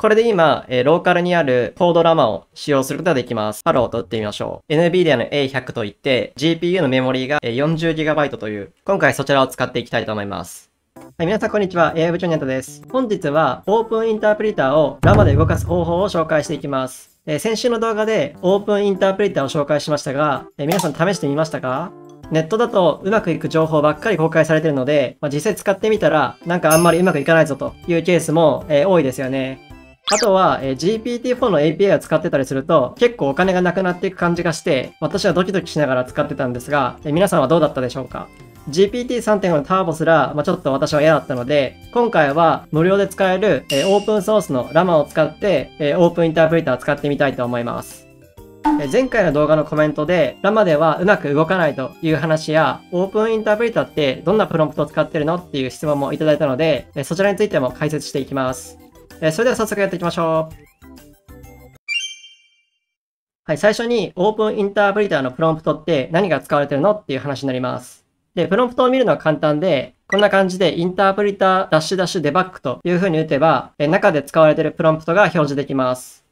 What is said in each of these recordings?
これで今、えー、ローカルにあるコードラマを使用することができます。ハローと打ってみましょう。NVIDIA の A100 といって、GPU のメモリーが 40GB という、今回そちらを使っていきたいと思います。はい、皆さんこんにちは。AI 部長ニャタです。本日は、オープンインタープリターをラマで動かす方法を紹介していきます。えー、先週の動画で、オープンインタープリターを紹介しましたが、えー、皆さん試してみましたかネットだとうまくいく情報ばっかり公開されてるので、まあ、実際使ってみたらなんかあんまりうまくいかないぞというケースも、えー、多いですよね。あとは、えー、GPT-4 の API を使ってたりすると、結構お金がなくなっていく感じがして、私はドキドキしながら使ってたんですが、え皆さんはどうだったでしょうか GPT3.5 のターボすら、まあ、ちょっと私は嫌だったので、今回は無料で使える、えー、オープンソースのラマを使って、えー、オープンインタープリターを使ってみたいと思います。え前回の動画のコメントで、ラマではうまく動かないという話や、オープンインタープリターってどんなプロンプトを使ってるのっていう質問もいただいたので、えそちらについても解説していきます。えそれでは早速やっていきましょう。はい、最初にオープンインタープリターのプロンプトって何が使われてるのっていう話になります。で、プロンプトを見るのは簡単で、こんな感じでインタープリターダッシュダッシュデバッグという風に打てば、中で使われてるプロンプトが表示できます。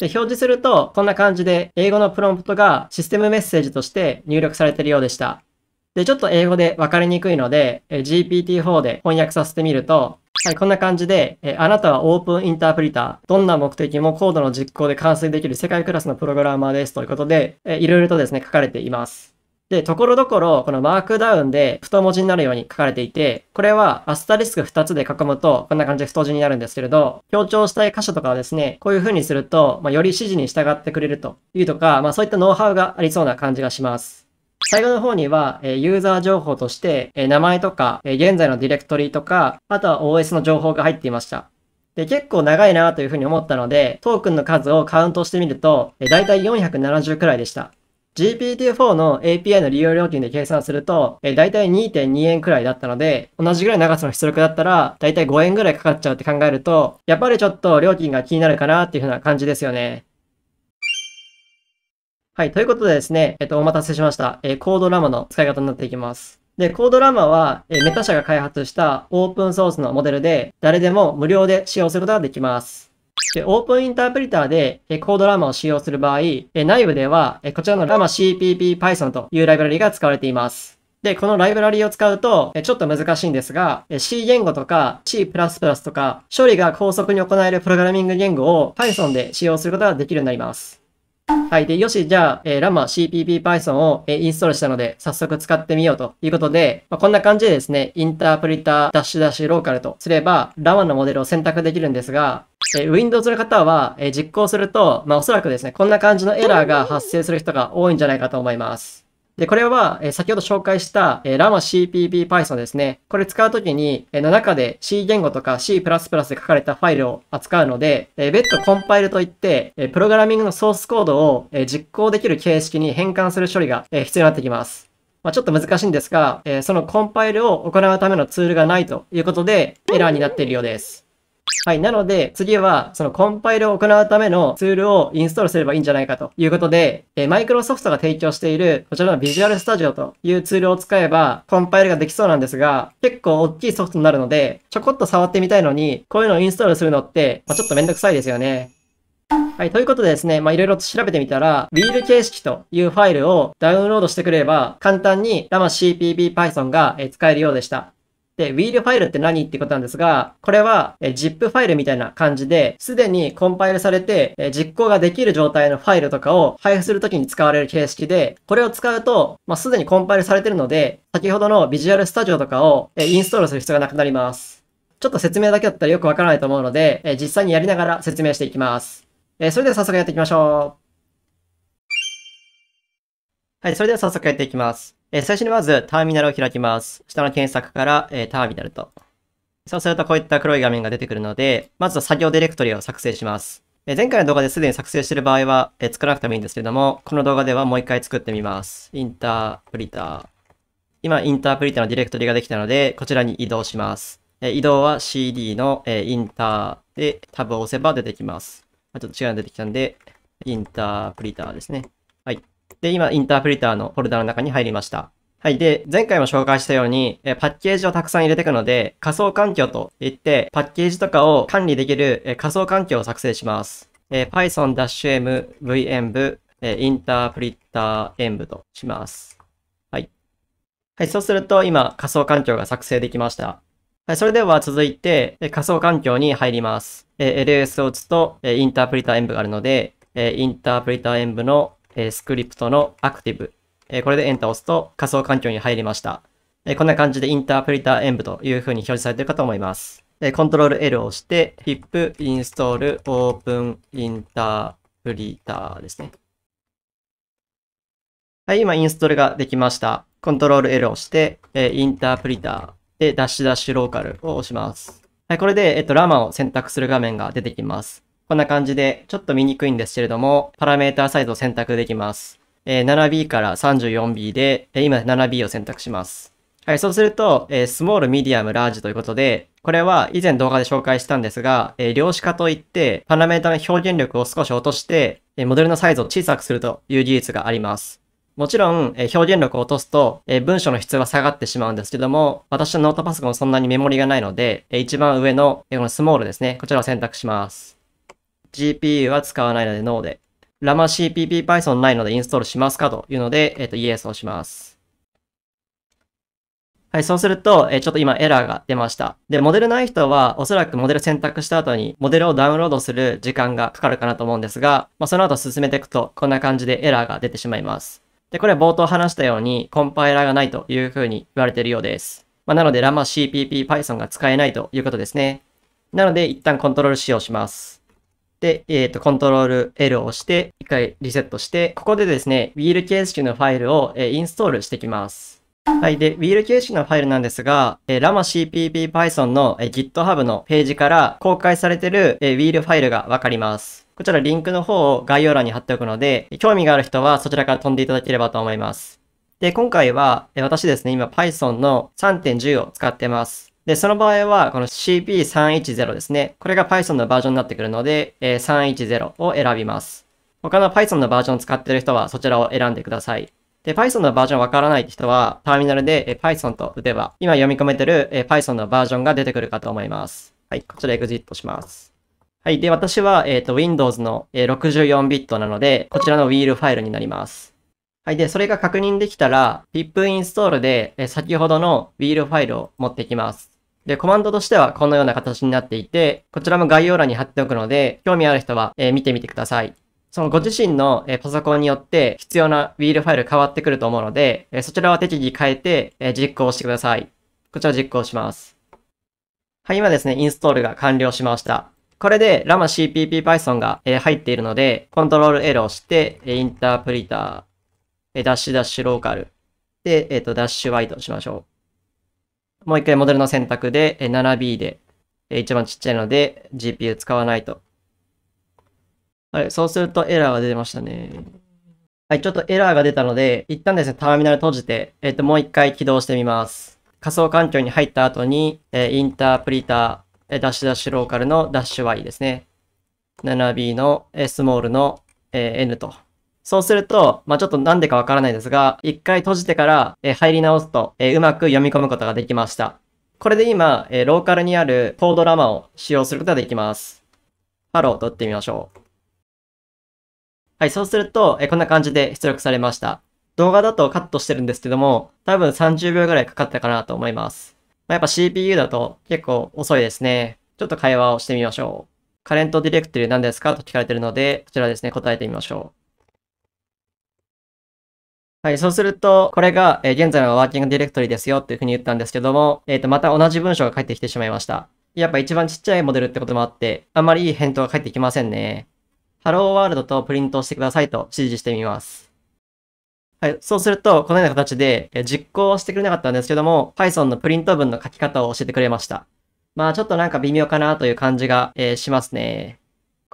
で、表示するとこんな感じで英語のプロンプトがシステムメッセージとして入力されてるようでした。で、ちょっと英語で分かりにくいので、GPT-4 で翻訳させてみると、はい、こんな感じで、えあなたはオープンインタープリター、どんな目的もコードの実行で完遂できる世界クラスのプログラマーですということで、えいろいろとですね、書かれています。で、ところどころ、このマークダウンで太文字になるように書かれていて、これはアスタリスク2つで囲むと、こんな感じで太字になるんですけれど、強調したい箇所とかはですね、こういう風にすると、まあ、より指示に従ってくれるというとか、まあそういったノウハウがありそうな感じがします。最後の方には、えユーザー情報として、え名前とか、え現在のディレクトリとか、あとは OS の情報が入っていました。で、結構長いなというふうに思ったので、トークンの数をカウントしてみると、えー、だいたい470くらいでした。GPT-4 の API の利用料金で計算すると、えー、だいたい2.2円くらいだったので、同じぐらい長さの出力だったら、だいたい5円くらいかかっちゃうって考えると、やっぱりちょっと料金が気になるかなっていうふうな感じですよね。はい。ということでですね、えっと、お待たせしました。えー、コードラマの使い方になっていきます。で、コードラマは、えー、メタ社が開発したオープンソースのモデルで、誰でも無料で使用することができます。で、オープンインタープリターで、えー、コードラマを使用する場合、えー、内部では、えー、こちらのラマ CPP Python というライブラリが使われています。で、このライブラリを使うと、えちょっと難しいんですが、え C 言語とか C++ とか、処理が高速に行えるプログラミング言語を Python で使用することができるようになります。はい。で、よし、じゃあ、えー、ラマ CPP Python を、えー、インストールしたので、早速使ってみようということで、まあ、こんな感じでですね、インタープリターダッシュダッシュローカルとすれば、ラマのモデルを選択できるんですが、えー、Windows の方は、え実行すると、まあ、おそらくですね、こんな感じのエラーが発生する人が多いんじゃないかと思います。で、これは、え先ほど紹介した、え LAMACPP Python ですね。これ使うときに、えの中で C 言語とか C++ で書かれたファイルを扱うので、え別途コンパイルといって、えプログラミングのソースコードを、え実行できる形式に変換する処理が、え必要になってきます。まあ、ちょっと難しいんですが、えそのコンパイルを行うためのツールがないということで、エラーになっているようです。はい。なので、次は、そのコンパイルを行うためのツールをインストールすればいいんじゃないかということで、えマイクロソフトが提供している、こちらの Visual Studio というツールを使えば、コンパイルができそうなんですが、結構大きいソフトになるので、ちょこっと触ってみたいのに、こういうのをインストールするのって、まあ、ちょっとめんどくさいですよね。はい。ということでですね、まいろいろ調べてみたら、ウィール形式というファイルをダウンロードしてくれれば、簡単に LAMACPBPython が使えるようでした。で、wheel ファイルって何ってことなんですが、これはえ、zip ファイルみたいな感じで、すでにコンパイルされてえ、実行ができる状態のファイルとかを配布するときに使われる形式で、これを使うと、まあ、すでにコンパイルされてるので、先ほどの Visual Studio とかをえ、インストールする必要がなくなります。ちょっと説明だけだったらよくわからないと思うので、え、実際にやりながら説明していきます。え、それでは早速やっていきましょう。はい、それでは早速やっていきます。えー、最初にまずターミナルを開きます。下の検索から、えー、ターミナルと。そうするとこういった黒い画面が出てくるので、まずは作業ディレクトリを作成します。えー、前回の動画ですでに作成している場合は、え作らなくてもいいんですけども、この動画ではもう一回作ってみます。インタープリター。今、インタープリターのディレクトリができたので、こちらに移動します。え移動は CD の、えインターでタブを押せば出てきます。ちょっと違うの出てきたんで、インタープリターですね。で、今、インタープリターのフォルダの中に入りました。はい。で、前回も紹介したように、えパッケージをたくさん入れていくので、仮想環境といって、パッケージとかを管理できる、え仮想環境を作成します。え Python-m vm えインタープリター演部とします。はい。はい。そうすると、今、仮想環境が作成できました。はい。それでは続いて、え仮想環境に入ります。え LS を打つと、えインタープリター演部があるので、えインタープリター演部のえスクリプトのアクティブ。えこれでエンターを押すと仮想環境に入りました。えこんな感じでインタープリター演武という風に表示されているかと思います。えコントロール L を押して、pip install open interpreter ですね。はい、今インストールができました。コントロール L を押して、えインタープリターでダッシュダッシュローカルを押します。はい、これで、えっと、ラマを選択する画面が出てきます。こんな感じで、ちょっと見にくいんですけれども、パラメータサイズを選択できます。えー、7B から 34B で、えー、今 7B を選択します。はい、そうすると、えー、スモール、ミディアム、ラージということで、これは以前動画で紹介したんですが、えー、量子化といって、パラメータの表現力を少し落として、えー、モデルのサイズを小さくするという技術があります。もちろん、え表現力を落とすと、え文章の質は下がってしまうんですけども、私のノートパソコンそんなにメモリがないので、え一番上の、えこのスモールですね、こちらを選択します。GPU は使わないので NO で、ラマ CPP Python ないのでインストールしますかというので、えっ、と、Yes をします。はい、そうすると、えちょっと今エラーが出ました。で、モデルない人は、おそらくモデル選択した後に、モデルをダウンロードする時間がかかるかなと思うんですが、まあ、その後進めていくと、こんな感じでエラーが出てしまいます。で、これ冒頭話したように、コンパイラーがないというふうに言われているようです。まあ、なので、ラマ CPP Python が使えないということですね。なので、一旦コントロール使用します。で、えっ、ー、と、コントロール L を押して、一回リセットして、ここでですね、ウィール形式のファイルを、えー、インストールしていきます。はい。で、ウィール形式のファイルなんですが、えー、rama.cpp.python の、えー、GitHub のページから公開されてる、えー、ウィールファイルがわかります。こちらリンクの方を概要欄に貼っておくので、興味がある人はそちらから飛んでいただければと思います。で、今回は、私ですね、今 Python の3.10を使ってます。で、その場合は、この CP310 ですね。これが Python のバージョンになってくるので、え310を選びます。他の Python のバージョンを使ってる人はそちらを選んでください。で、Python のバージョンわからないって人は、ターミナルで Python と打てば、今読み込めてる Python のバージョンが出てくるかと思います。はい、こちらエグジットします。はい。で、私は、えっ、ー、と、Windows の 64bit なので、こちらの WHEEL ファイルになります。はい。で、それが確認できたら、pip インストールで、先ほどの WHEEL ファイルを持ってきます。で、コマンドとしてはこのような形になっていて、こちらも概要欄に貼っておくので、興味ある人は、え見てみてください。そのご自身の、えパソコンによって必要な WHEEL ファイル変わってくると思うので、えそちらは適宜変えて、え実行してください。こちら実行します。はい、今ですね、インストールが完了しました。これで LAMACPPPython が、え入っているので、コントロール L をして、えインタープリター、えダッシュダッシュローカル、で、えっ、と、ダッシュワイドしましょう。もう一回モデルの選択で 7B で、一番ちっちゃいので GPU 使わないと。はい、そうするとエラーが出ましたね。はい、ちょっとエラーが出たので、一旦ですね、ターミナル閉じて、えっ、ー、と、もう一回起動してみます。仮想環境に入った後に、えー、インタープリター、えー、ダッシュダッシュローカルのダッシュ Y ですね。7B の、えー、スモールの、えー、N と。そうすると、まあ、ちょっとなんでかわからないですが、一回閉じてから、え入り直すと、えうまく読み込むことができました。これで今、えローカルにあるコードラマを使用することができます。ハローと打ってみましょう。はい、そうすると、えこんな感じで出力されました。動画だとカットしてるんですけども、多分30秒ぐらいかかったかなと思います。まあ、やっぱ CPU だと結構遅いですね。ちょっと会話をしてみましょう。カレントディレクトリー何ですかと聞かれてるので、こちらですね、答えてみましょう。はい、そうすると、これが、え現在のワーキングディレクトリですよっていうふうに言ったんですけども、えっ、ー、と、また同じ文章が返ってきてしまいました。やっぱ一番ちっちゃいモデルってこともあって、あんまりいい返答が返ってきませんね。ハローワールドとプリントしてくださいと指示してみます。はい、そうすると、このような形で、え実行してくれなかったんですけども、Python のプリント文の書き方を教えてくれました。まあちょっとなんか微妙かなという感じが、えー、しますね。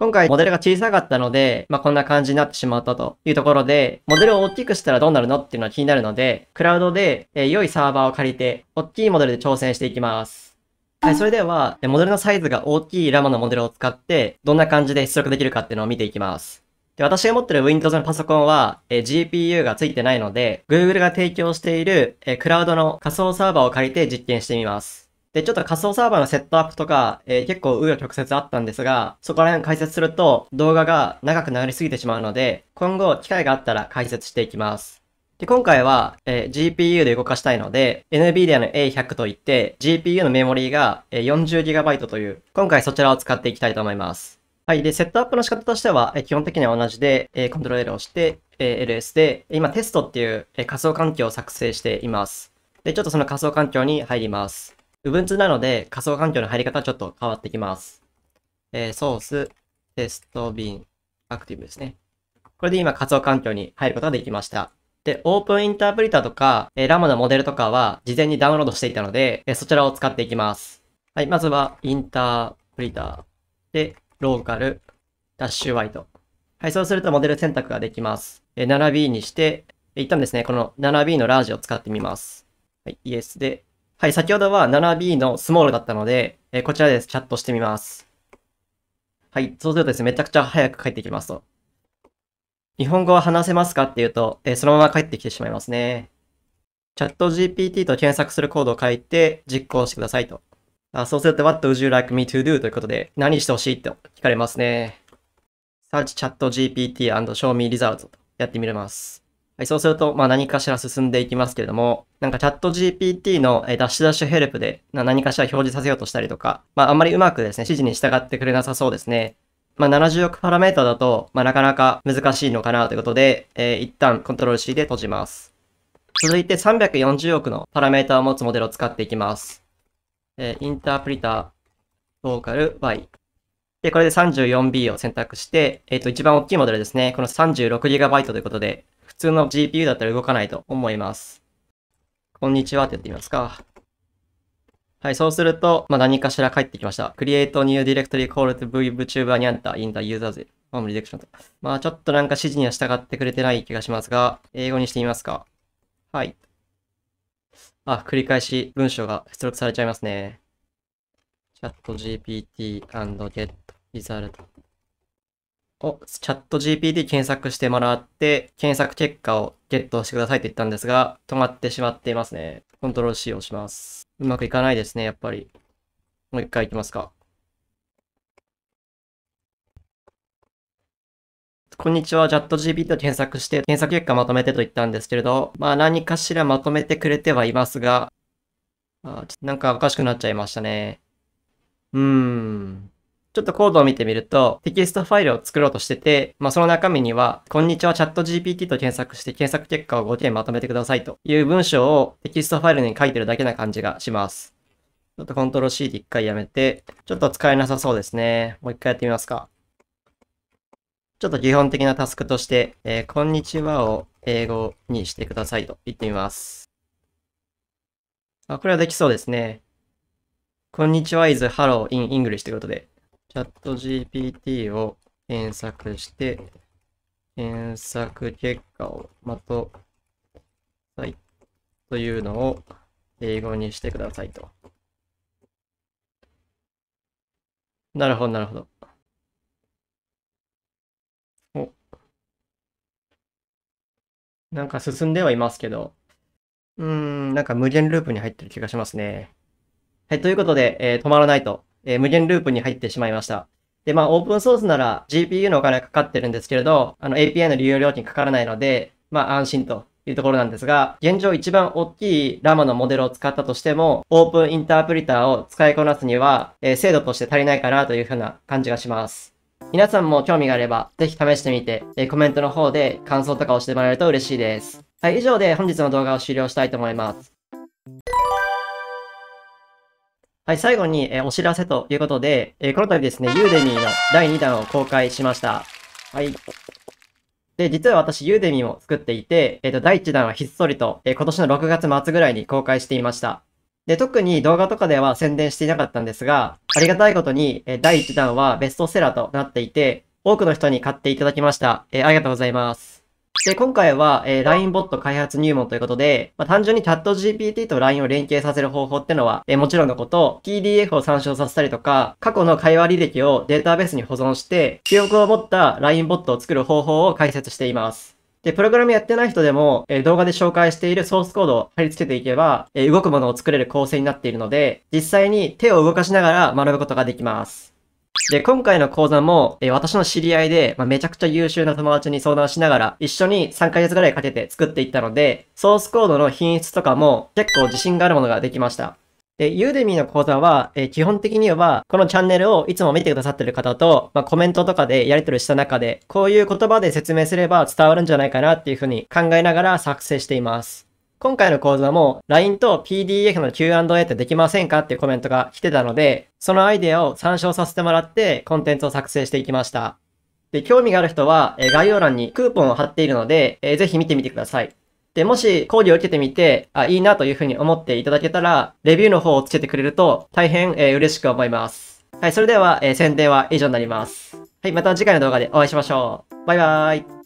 今回モデルが小さかったので、まあ、こんな感じになってしまったというところで、モデルを大きくしたらどうなるのっていうのは気になるので、クラウドで、えー、良いサーバーを借りて、大きいモデルで挑戦していきます。はい、それでは、モデルのサイズが大きいラマのモデルを使って、どんな感じで出力できるかっていうのを見ていきます。で、私が持ってる Windows のパソコンは、えー、GPU が付いてないので、Google が提供している、えー、クラウドの仮想サーバーを借りて実験してみます。で、ちょっと仮想サーバーのセットアップとか、えー、結構、うよ曲折あったんですが、そこら辺解説すると動画が長くなりすぎてしまうので、今後機会があったら解説していきます。で、今回は、えー、GPU で動かしたいので、NVIDIA の A100 といって、GPU のメモリーが、え 40GB という、今回そちらを使っていきたいと思います。はい。で、セットアップの仕方としては、え基本的には同じで、えコントロール L をして、え LS で、今テストっていう、え仮想環境を作成しています。で、ちょっとその仮想環境に入ります。Ubuntu なので仮想環境の入り方ちょっと変わってきます。えー、ソース、テストビン、アクティブですね。これで今仮想環境に入ることができました。で、オープンインタープリターとか、えー、ラムのモデルとかは事前にダウンロードしていたので、えー、そちらを使っていきます。はい、まずはインタープリターで、ローカル、ダッシュワイド。はい、そうするとモデル選択ができます。えー、7B にして、一旦ですね、この 7B のラージを使ってみます。はい、イエスで、はい、先ほどは 7B のスモールだったので、えー、こちらです。チャットしてみます。はい、そうするとですね、めちゃくちゃ早く帰ってきますと。日本語は話せますかっていうと、えー、そのまま帰ってきてしまいますね。チャット GPT と検索するコードを書いて実行してくださいと。あそうすると、What would you like me to do? ということで、何してほしいと聞かれますね。Search Chat GPT and Show me results とやってみれます。はい、そうすると、まあ、何かしら進んでいきますけれども、なんかチャット GPT のダッシュダッシュヘルプで何かしら表示させようとしたりとか、まあ、あんまりうまくですね、指示に従ってくれなさそうですね。まあ、70億パラメータだと、まあ、なかなか難しいのかなということで、えー、一旦トロール c で閉じます。続いて340億のパラメータを持つモデルを使っていきます。えー、インタープリター、ローカル、Y。で、これで 34B を選択して、えっ、ー、と、一番大きいモデルですね。この 36GB ということで、通の GPU だったら動かないと思います。こんにちはってやってみますか。はい、そうすると、まあ、何かしら返ってきました。create new directory call to vtuber にあった in the user's home direction と。まあ、ちょっとなんか指示には従ってくれてない気がしますが、英語にしてみますか。はい。あ、繰り返し文章が出力されちゃいますね。chat gpt and get result をチャット GPT 検索してもらって、検索結果をゲットしてくださいって言ったんですが、止まってしまっていますね。コントロール C をします。うまくいかないですね、やっぱり。もう一回いきますか。こんにちは、チャット GPT と検索して、検索結果まとめてと言ったんですけれど、まあ何かしらまとめてくれてはいますが、あなんかおかしくなっちゃいましたね。うーん。ちょっとコードを見てみると、テキストファイルを作ろうとしてて、まあ、その中身には、こんにちはチャット GPT と検索して検索結果を5件まとめてくださいという文章をテキストファイルに書いてるだけな感じがします。ちょっとコントロール C で一回やめて、ちょっと使えなさそうですね。もう一回やってみますか。ちょっと基本的なタスクとして、えー、こんにちはを英語にしてくださいと言ってみます。あ、これはできそうですね。こんにちは is hello in English ということで、チャット GPT を検索して、検索結果をまと、はい、というのを英語にしてくださいと。なるほど、なるほど。お。なんか進んではいますけど、うーん、なんか無限ループに入ってる気がしますね。はい、ということで、えー、止まらないとえー、無限ループに入ってしまいました。で、まあ、オープンソースなら GPU のお金かかってるんですけれど、あの API の利用料金かからないので、まあ、安心というところなんですが、現状一番大きい LAMA のモデルを使ったとしても、オープンインタープリターを使いこなすには、えー、精度として足りないかなというふうな感じがします。皆さんも興味があれば、ぜひ試してみて、えー、コメントの方で感想とかをしてもらえると嬉しいです。はい、以上で本日の動画を終了したいと思います。はい、最後に、えお知らせということで、えこの度ですね、ユーデミーの第2弾を公開しました。はい。で、実は私、ユーデミーも作っていて、えっ、と、第1弾はひっそりと、え今年の6月末ぐらいに公開していました。で、特に動画とかでは宣伝していなかったんですが、ありがたいことに、え第1弾はベストセラーとなっていて、多くの人に買っていただきました。えありがとうございます。で、今回は、えー、LINE ボット開発入門ということで、まあ、単純にチャット GPT と LINE を連携させる方法ってのは、えー、もちろんのこと、PDF を参照させたりとか、過去の会話履歴をデータベースに保存して、記憶を持った LINE ボットを作る方法を解説しています。で、プログラムやってない人でも、えー、動画で紹介しているソースコードを貼り付けていけば、え動くものを作れる構成になっているので、実際に手を動かしながら学ぶことができます。で、今回の講座も、えー、私の知り合いで、まあ、めちゃくちゃ優秀な友達に相談しながら、一緒に3ヶ月ぐらいかけて作っていったので、ソースコードの品質とかも結構自信があるものができました。で、ユーデミーの講座は、えー、基本的には、このチャンネルをいつも見てくださってる方と、まあ、コメントとかでやり取りした中で、こういう言葉で説明すれば伝わるんじゃないかなっていうふうに考えながら作成しています。今回の講座も LINE と PDF の Q&A ってできませんかっていうコメントが来てたので、そのアイデアを参照させてもらってコンテンツを作成していきました。で、興味がある人は、え概要欄にクーポンを貼っているので、えー、ぜひ見てみてください。で、もし講義を受けてみて、あ、いいなというふうに思っていただけたら、レビューの方をつけてくれると大変、えー、嬉しく思います。はい、それでは、えー、宣伝は以上になります。はい、また次回の動画でお会いしましょう。バイバーイ。